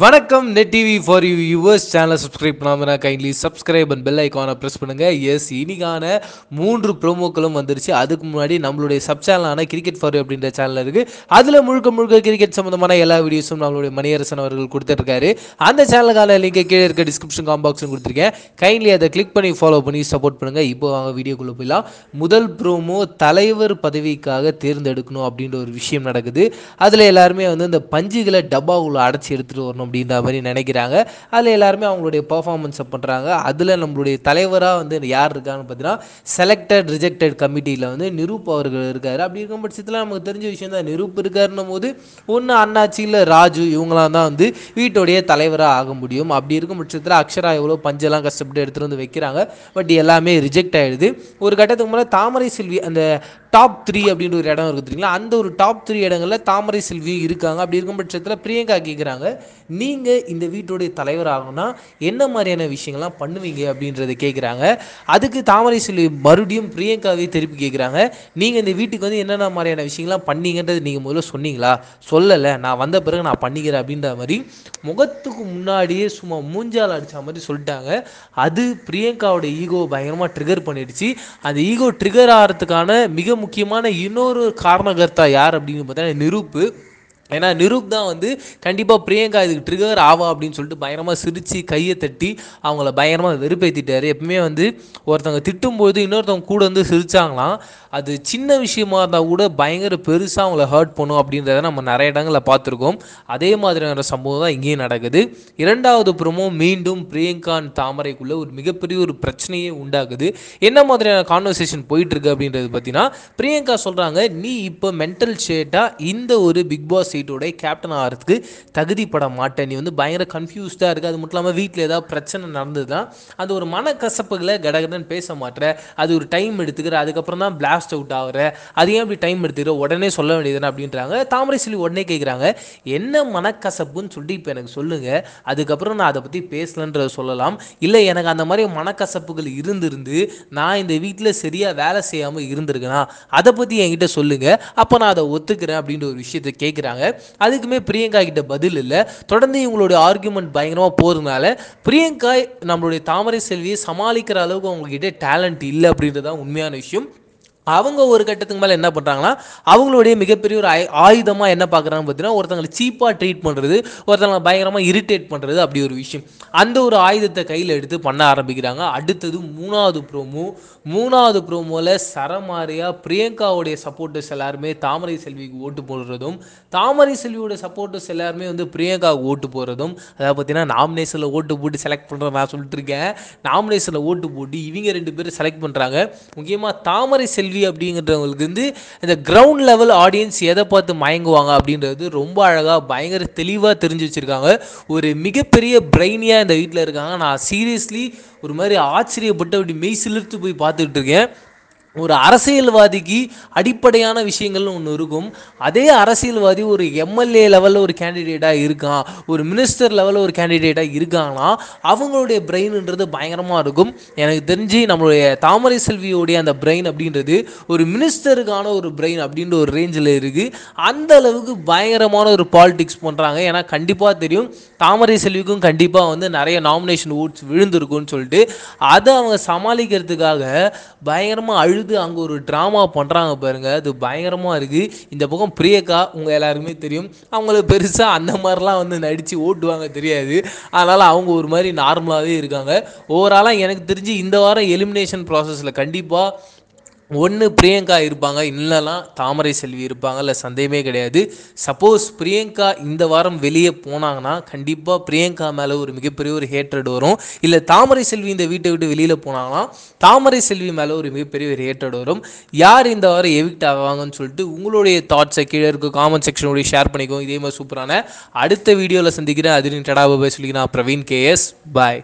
வணக்கம் net TV for you US சேனலை subscribe பண்ணாமல் கைண்ட்லி சப்ஸ்கிரைப் அண்ட் பெல் ஐக்கானை ப்ரெஸ் பண்ணுங்கள் எஸ் இனிக்கான மூன்று ப்ரோமோக்களும் வந்துருச்சு அதுக்கு முன்னாடி நம்மளுடைய சப் சேனலான கிரிக்கெட் ஃபார் யூ அப்படின்ற சேனல் இருக்குது அதில் முழுக்க முழுக்க கிரிக்கெட் சம்மந்தமான எல்லா வீடியோஸும் நம்மளுடைய மணியரசன் அவர்கள் கொடுத்துருக்காரு அந்த சேனலுக்கான லிங்கை கீழே இருக்க டிஸ்கிரிப்ஷன் காம்பாக்ஸும் கொடுத்துருக்கேன் கைண்ட்லி அதை கிளிக் பண்ணி ஃபாலோ பண்ணி சப்போர்ட் பண்ணுங்கள் இப்போ வாங்க வீடியோக்குள்ளே போயிடலாம் முதல் ப்ரோமோ தலைவர் பதவிக்காக தேர்ந்தெடுக்கணும் அப்படின்ற ஒரு விஷயம் நடக்குது அதில் எல்லாருமே வந்து இந்த பஞ்சுகளை டப்பாவுள்ள அடைச்சி எடுத்துகிட்டு வரணும் வரணும் அப்படின்ற மாதிரி நினைக்கிறாங்க அதில் எல்லாருமே அவங்களுடைய பர்ஃபார்மன்ஸை பண்ணுறாங்க அதில் நம்மளுடைய தலைவராக வந்து யார் இருக்காங்கன்னு பார்த்தீங்கன்னா செலக்டட் ரிஜெக்டட் கமிட்டியில் வந்து நிரூப் அவர்கள் இருக்கார் அப்படி இருக்கும் பட்சத்தில் நமக்கு தெரிஞ்ச விஷயம் தான் நிரூப் இருக்காருன்னும் போது ஒன்று அண்ணாச்சியில் ராஜு இவங்களாம் தான் வந்து வீட்டுடைய தலைவராக ஆக முடியும் அப்படி இருக்கும் பட்சத்தில் அக்ஷரா எவ்வளோ பஞ்செல்லாம் கஷ்டப்பட்டு எடுத்துகிட்டு வந்து வைக்கிறாங்க பட் எல்லாமே ரிஜெக்ட் ஆகிடுது ஒரு கட்டத்துக்கு முன்னாடி தாமரை செல்வி அந்த டாப் த்ரீ அப்படின்ற ஒரு இடம் இருக்குது தெரியுங்களா அந்த ஒரு டாப் த்ரீ இடங்களில் தாமரை செல்வி இருக்காங்க அப்படி இருக்கும் பட்சத்தில் பிரியங்கா கேட்குறாங்க நீங்கள் இந்த வீட்டுடைய தலைவர் ஆகணும்னா என்ன மாதிரியான விஷயங்கள்லாம் பண்ணுவீங்க அப்படின்றத கேட்குறாங்க அதுக்கு தாமரை செல்வி மறுபடியும் பிரியங்காவே திருப்பி கேட்குறாங்க நீங்கள் இந்த வீட்டுக்கு வந்து என்னென்ன மாதிரியான விஷயங்கள்லாம் பண்ணீங்கன்றது நீங்கள் முதல்ல சொன்னீங்களா சொல்லலை நான் வந்த பிறகு நான் பண்ணிக்கிறேன் அப்படின்ற மாதிரி முகத்துக்கு முன்னாடியே சும்மா மூஞ்சால் அடித்த மாதிரி சொல்லிட்டாங்க அது பிரியங்காவோட ஈகோ பயங்கரமாக ட்ரிகர் பண்ணிடுச்சு அந்த ஈகோ ட்ரிகர் ஆகிறதுக்கான மிக முக்கியமான இன்னொரு காரணகர்த்தா யார் அப்படின்னு பார்த்தீங்கன்னா நெருப்பு ஏன்னா நிரூப் தான் வந்து கண்டிப்பாக பிரியங்கா இதுக்கு ட்ரிகர் ஆவா அப்படின்னு சொல்லிட்டு பயங்கரமாக சிரித்து கையை தட்டி அவங்கள பயங்கரமாக வெறுப்பேற்றிட்டார் எப்பவுமே வந்து ஒருத்தவங்க திட்டும்போது இன்னொருத்தவங்க கூட வந்து சிரித்தாங்களாம் அது சின்ன விஷயமா இருந்தால் கூட பயங்கர பெருசாக அவங்கள ஹர்ட் பண்ணும் அப்படின்றத நம்ம நிறைய இடங்களில் பார்த்துருக்கோம் அதே மாதிரியான சம்பவம் தான் இங்கேயும் நடக்குது இரண்டாவது புறமோ மீண்டும் பிரியங்கான் தாமரைக்குள்ளே ஒரு மிகப்பெரிய ஒரு பிரச்சனையே உண்டாகுது என்ன மாதிரியான கான்வர்சேஷன் போயிட்டுருக்கு அப்படின்றது பார்த்தீங்கன்னா பிரியங்கா சொல்கிறாங்க நீ இப்போ மென்டல் ஷேட்டாக இந்த ஒரு பிக் பாஸ் ஸ்டேட்டோடைய கேப்டன் ஆகிறதுக்கு தகுதிப்பட மாட்டேன் நீ வந்து பயங்கர கன்ஃபியூஸ்டாக இருக்குது அது மட்டும் இல்லாமல் வீட்டில் ஏதாவது பிரச்சனை நடந்ததுன்னா அது ஒரு மனக்கசப்புகளை கசப்புகளை கடகடன் பேச மாட்டேற அது ஒரு டைம் எடுத்துக்கிற அதுக்கப்புறம் தான் பிளாஸ்ட் அவுட் ஆகிற அது ஏன் அப்படி டைம் எடுத்துக்கிற உடனே சொல்ல வேண்டியதுன்னு அப்படின்றாங்க தாமரை சொல்லி உடனே கேட்குறாங்க என்ன மனக்கசப்புன்னு சொல்லிட்டு இப்போ எனக்கு சொல்லுங்கள் அதுக்கப்புறம் நான் அதை பற்றி பேசலன்றத சொல்லலாம் இல்லை எனக்கு அந்த மாதிரி மனக்கசப்புகள் இருந்திருந்து நான் இந்த வீட்டில் சரியாக வேலை செய்யாமல் இருந்திருக்கேனா அதை பற்றி என்கிட்ட சொல்லுங்கள் அப்போ நான் அதை ஒத்துக்கிறேன் அப்படின்ற ஒரு விஷயத்தை கேட்குறாங்க அதுக்குமே பிரியங்கா கிட்ட பதில் இல்லை தொடர்ந்து இவங்களோட ஆர்குமெண்ட் பயங்கரமாக போகிறதுனால பிரியங்கா நம்மளுடைய தாமரை செல்வியை சமாளிக்கிற அளவுக்கு அவங்கக்கிட்ட டேலண்ட் இல்லை அப்படின்றது தான் உண்மையான விஷயம் அவங்க ஒரு கட்டத்துக்கு மேலே என்ன பண்ணுறாங்கன்னா அவங்களுடைய மிகப்பெரிய ஒரு ஆயுதமாக என்ன பார்க்குறாங்க பார்த்தீங்கன்னா ஒருத்தங்களை சீப்பாக ட்ரீட் பண்ணுறது ஒருத்தங்களை பயங்கரமாக இரிட்டேட் பண்ணுறது அப்படி ஒரு விஷயம் அந்த ஒரு ஆயுதத்தை கையில் எடுத்து பண்ண ஆரம்பிக்கிறாங்க அடுத்தது மூணாவது ப்ரோமோ மூணாவது ப்ரோமோவில் சரமாரியாக பிரியங்காவுடைய சப்போர்ட்டர்ஸ் எல்லாருமே தாமரை செல்விக்கு ஓட்டு போடுறதும் தாமரை செல்வியோட சப்போர்ட்டர்ஸ் எல்லாருமே வந்து பிரியங்காவுக்கு ஓட்டு போடுறதும் அதாவது பார்த்தீங்கன்னா நாமினேஷனில் ஓட்டு போட்டு செலக்ட் பண்ணுறது நான் சொல்லிட்டுருக்கேன் நாமினேஷனில் ஓட்டு போட்டு இவங்க ரெண்டு பேரும் செலக்ட் பண்ணுறாங்க முக்கியமாக தாமரை செல்வி கேள்வி அப்படிங்கிறவங்களுக்கு வந்து இந்த கிரவுண்ட் லெவல் ஆடியன்ஸ் எதை பார்த்து மயங்குவாங்க அப்படின்றது ரொம்ப அழகாக பயங்கர தெளிவாக தெரிஞ்சு வச்சுருக்காங்க ஒரு மிகப்பெரிய பிரெயினியாக இந்த வீட்டில் இருக்காங்க நான் சீரியஸ்லி ஒரு மாதிரி ஆச்சரியப்பட்டு அப்படி மெய் சிலிர்த்து போய் பார்த்துக்கிட்டு இருக்கேன் ஒரு அரசியல்வாதிக்கு அடிப்படையான விஷயங்கள்னு ஒன்று இருக்கும் அதே அரசியல்வாதி ஒரு எம்எல்ஏ லெவலில் ஒரு கேண்டிடேட்டாக இருக்கான் ஒரு மினிஸ்டர் லெவலில் ஒரு கேண்டிடேட்டாக இருக்காங்கன்னா அவங்களுடைய பிரெயின்ன்றது பயங்கரமாக இருக்கும் எனக்கு தெரிஞ்சு நம்மளுடைய தாமரை செல்வியோடைய அந்த பிரெயின் அப்படின்றது ஒரு மினிஸ்டருக்கான ஒரு பிரெயின் அப்படின்ற ஒரு ரேஞ்சில் இருக்குது அந்த அளவுக்கு பயங்கரமான ஒரு பாலிடிக்ஸ் பண்ணுறாங்க ஏன்னா கண்டிப்பாக தெரியும் தாமரை செல்விக்கும் கண்டிப்பாக வந்து நிறைய நாமினேஷன் ஓட்ஸ் விழுந்திருக்கும்னு சொல்லிட்டு அதை அவங்க சமாளிக்கிறதுக்காக பயங்கரமாக அழு அழுது அங்கே ஒரு ட்ராமா பண்ணுறாங்க பாருங்கள் அது பயங்கரமாக இருக்குது இந்த பக்கம் பிரியக்கா உங்கள் எல்லாருக்குமே தெரியும் அவங்களுக்கு பெருசாக அந்த மாதிரிலாம் வந்து நடித்து ஓட்டுவாங்க தெரியாது அதனால் அவங்க ஒரு மாதிரி நார்மலாகவே இருக்காங்க ஓவராலாக எனக்கு தெரிஞ்சு இந்த வாரம் எலிமினேஷன் ப்ராசஸில் கண்டிப்பாக ஒன்று பிரியங்கா இருப்பாங்க இல்லைனா தாமரை செல்வி இருப்பாங்க இல்லை சந்தேகமே கிடையாது சப்போஸ் பிரியங்கா இந்த வாரம் வெளியே போனாங்கன்னா கண்டிப்பாக பிரியங்கா மேலே ஒரு மிகப்பெரிய ஒரு ஹேட்ரட் வரும் இல்லை தாமரை செல்வி இந்த வீட்டை விட்டு வெளியில் போனாங்கன்னா தாமரை செல்வி மேலே ஒரு மிகப்பெரிய ஒரு ஹேட்ரட் வரும் யார் இந்த வாரம் எவிக்ட் ஆவாங்கன்னு சொல்லிட்டு உங்களுடைய தாட்ஸை கீழே இருக்க காமெண்ட் செக்ஷனோடய ஷேர் பண்ணிக்கோங்க இதே மாதிரி சூப்பரான அடுத்த வீடியோவில் சந்திக்கிறேன் அதிரின் டடாபாய் சொல்லிக்கிறேன் பிரவீன் கேஎஸ் பாய்